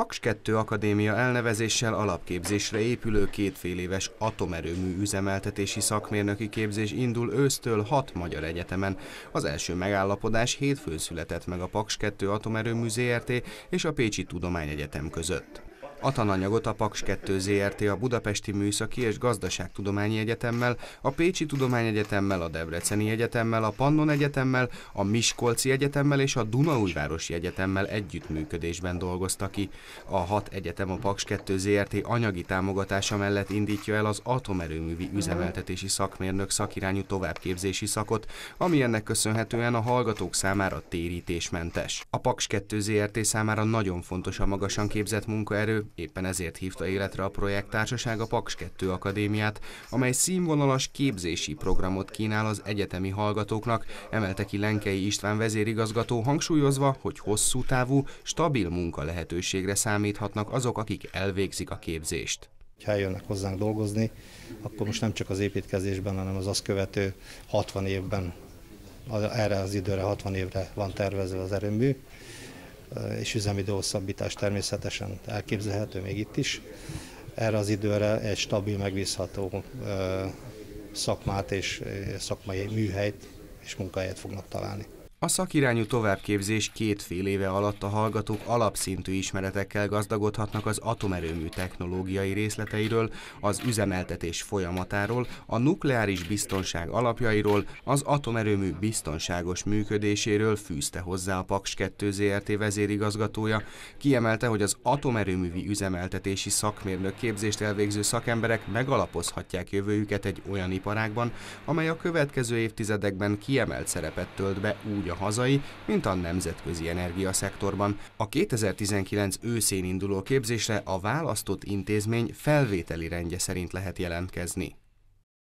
Paks 2 Akadémia elnevezéssel alapképzésre épülő kétfél éves atomerőmű üzemeltetési szakmérnöki képzés indul ősztől hat magyar egyetemen. Az első megállapodás hétfőn született meg a Paks 2 Atomerőmű ZRT és a Pécsi Tudományegyetem között. A tananyagot a Paks 2 ZRT a Budapesti Műszaki és Gazdaságtudományi Egyetemmel, a Pécsi Tudományegyetemmel, a Debreceni Egyetemmel, a Pannon Egyetemmel, a Miskolci Egyetemmel és a Dunaújvárosi Egyetemmel együttműködésben dolgozta ki. A hat egyetem a Paks 2 ZRT anyagi támogatása mellett indítja el az atomerőművi üzemeltetési szakmérnök szakirányú továbbképzési szakot, ami ennek köszönhetően a hallgatók számára térítésmentes. A Paks 2 ZRT számára nagyon fontos a magasan képzett munkaerő, Éppen ezért hívta életre a projekttársaság a Paks 2 Akadémiát, amely színvonalas képzési programot kínál az egyetemi hallgatóknak, emelte ki Lenkei István vezérigazgató hangsúlyozva, hogy hosszú távú, stabil munka lehetőségre számíthatnak azok, akik elvégzik a képzést ha eljönnek hozzánk dolgozni, akkor most nem csak az építkezésben, hanem az azt követő 60 évben, erre az időre, 60 évre van tervezve az erőmű, és üzemidő hosszabbítás természetesen elképzelhető még itt is. Erre az időre egy stabil, megbízható szakmát és szakmai műhelyt és munkahelyet fognak találni. A szakirányú továbbképzés két fél éve alatt a hallgatók alapszintű ismeretekkel gazdagodhatnak az atomerőmű technológiai részleteiről, az üzemeltetés folyamatáról, a nukleáris biztonság alapjairól, az atomerőmű biztonságos működéséről fűzte hozzá a Paks 2 ZRT vezérigazgatója. Kiemelte, hogy az atomerőművi üzemeltetési szakmérnök képzést elvégző szakemberek megalapozhatják jövőjüket egy olyan iparágban, amely a következő évtizedekben kiemelt szerepet tölt be úgy a hazai, mint a nemzetközi energiaszektorban. A 2019 őszén induló képzésre a választott intézmény felvételi rendje szerint lehet jelentkezni.